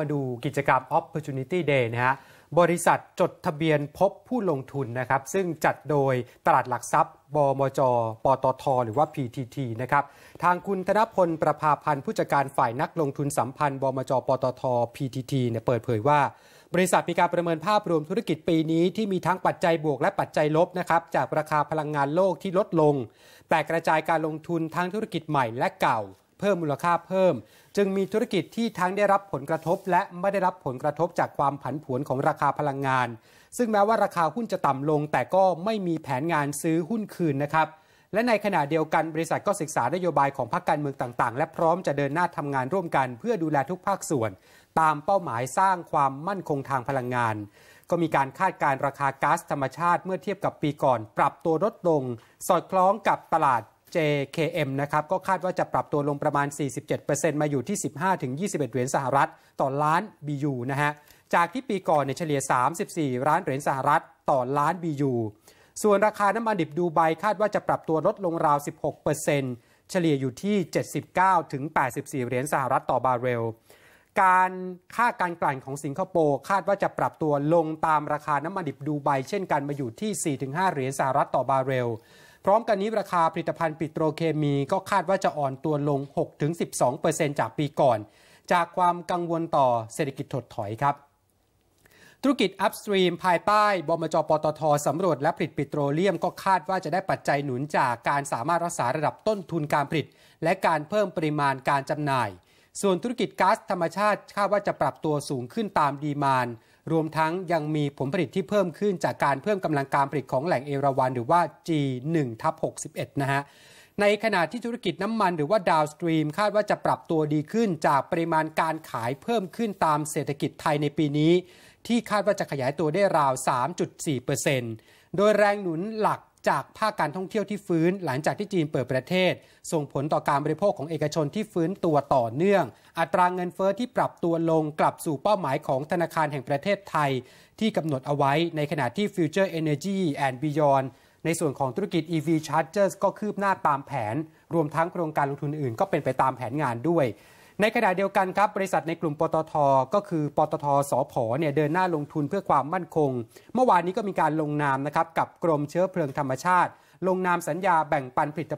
มาดูกิจกรรม Opportunity Day นะฮะ บริษัทจดทะเบียนพบผู้ลงทุนนะครับ ซึ่งจัดโดยตลาดหลักทรัพย์ บมจ ปตท หรือว่า PTT นะครับ ทางคุณธนพลประภาพันธ์ ผู้จัดการฝ่ายนักลงทุนสัมพันธ์ บมจ ปตท PTT เนี่ยเปิดเผยว่า บริษัทมีการประเมินภาพรวมธุรกิจปีนี้ที่มีทั้งปัจจัยบวกและปัจจัยลบนะครับ จากราคาพลังงานโลกที่ลดลง แต่กระจายการลงทุนทั้งธุรกิจใหม่และเก่าพิ่มมูลค่าเพิ่ม จึงมีธุรกิจที่ทั้งได้รับผลกระทบ และไม่ได้รับผลกระทบจากความผันผวนของราคาพลังงาน ซึ่งแม้ว่าราคาหุ้นจะต่ำลงแต่ก็ไม่มีแผนงานซื้อหุ้นคืนนะครับและในขณะเดียวกันบริษัทก็ศึกษานโยบายของพรรคการเมืองต่างๆ และพร้อมจะเดินหน้าทำงานร่วมกันเพื่อดูแลทุกภาคส่วน ตามเป้าหมายสร้างความมั่นคงทางพลังงาน ก็มีการคาดการราคาก๊าซธรรมชาติเมื่อเทียบกับปีก่อน ปรับตัวลดลงสอดคล้องกับตลาด JKM นะครับก็คาดว่าจะปรับตัวลงประมาณ 47%มาอยู่ที่ 15-21 เหรียญสหรัฐต่อล้าน BU นะฮะ จากที่ปีก่อนเนี่ยเฉลี่ย 34 ล้านเหรียญสหรัฐต่อล้าน BU ส่วนราคาน้ำมันดิบดูไบคาดว่าจะปรับตัวลดลงราว 16%เฉลี่ยอยู่ที่ 79-84 เหรียญสหรัฐต่อบาร์เรล การค่าการกลั่นของสิงคโปร์คาดว่าจะปรับตัวลงตามราคาน้ำมันดิบดูไบเช่นกันมาอยู่ที่ 4-5 เหรียญสหรัฐต่อบาร์เรลพร้อมกันนี้ ราคาผลิตภัณฑ์ปิโตรเคมีก็คาดว่าจะอ่อนตัวลง 6-12%จากปีก่อน จากความกังวลต่อเศรษฐกิจถดถอยครับ ธุรกิจอัพสตรีมภายใต้บมจปตทสำรวจและผลิตปิโตรเลียมก็คาดว่าจะได้ปัจจัยหนุนจากการสามารถรักษาระดับต้นทุนการผลิต และการเพิ่มปริมาณการจำหน่าย ส่วนธุรกิจก๊าซธรรมชาติคาดว่าจะปรับตัวสูงขึ้นตามดีมานรวมทั้งยังมีผลผลิตที่เพิ่มขึ้น จากการเพิ่มกำลังการผลิตของแหล่งเอราวัน หรือว่า G1 ทับ61นะฮะ ในขณะที่ธุรกิจน้ำมันหรือว่าดาวสตรีมคาดว่าจะปรับตัวดีขึ้นจากปริมาณการขายเพิ่มขึ้นตามเศรษฐกิจไทยในปีนี้ ที่คาดว่าจะขยายตัวได้ราว 3.4%โดยแรงหนุนหลักจากภาคการท่องเที่ยวที่ฟื้นหลังจากที่จีนเปิดประเทศ ส่งผลต่อการบริโภคของเอกชนที่ฟื้นตัวต่อเนื่อง อัตราเงินเฟอ้อที่ปรับตัวลงกลับสู่เป้าหมายของธนาคารแห่งประเทศไทย ที่กำหนดเอาไว้ในขณะที่ Future Energy and Beyond ในส่วนของธุรกิจ EV Chargers ก็คืบหน้าตามแผน รวมทั้งโครงการลงทุนอื่นก็เป็นไปตามแผนงานด้วยในขณะเดียวกันครับบริษัทในกลุ่มปตท ก็คือปตทสอพอเนี่ยเดินหน้าลงทุนเพื่อความมั่นคง เมื่อวานนี้ก็มีการลงนามนะครับ กับกรมเชื้อเพลิงธรรมชาติ ลงนามสัญญาแบ่งปันผลิต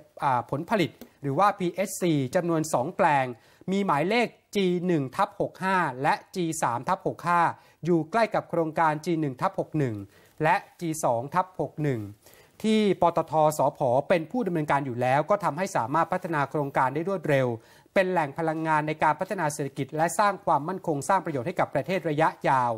ผลผลิตหรือว่า PSC จำนวน 2 แปลง มีหมายเลข G1 ทับ65และ G3 ทับ65อยู่ใกล้กับโครงการ G1 ทับ61และ G2 ทับ61ที่ปตทสอพอเป็นผู้ดำเนินการอยู่แล้ว ก็ทำให้สามารถพัฒนาโครงการได้รวดเร็ว เป็นแหล่งพลังงานในการพัฒนาเศรษฐกิจ และสร้างความมั่นคงสร้างประโยชน์ให้กับประเทศระยะยาว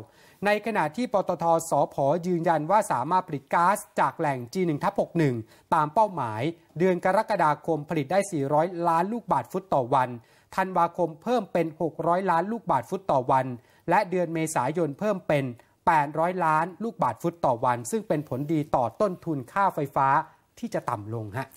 ในขณะที่ปตทสอพอยืนยันว่าสามารถผลิตก๊าซจากแหล่ง G1 ทับ6ตามเป้าหมาย เดือนกรกฎาคมผลิตได้ 400 ล้านลูกบาทฟุตต่อวันธันวาคมเพิ่มเป็น600ล้านลูกบาทฟุตต่อวัน และเดือนเมษายนเพิ่มเป็น800 ล้านลูกบาทฟุตต่อวัน ซึ่งเป็นผลดีต่อต้นทุนค่าไฟฟ้าที่จะต่ำลงฮะ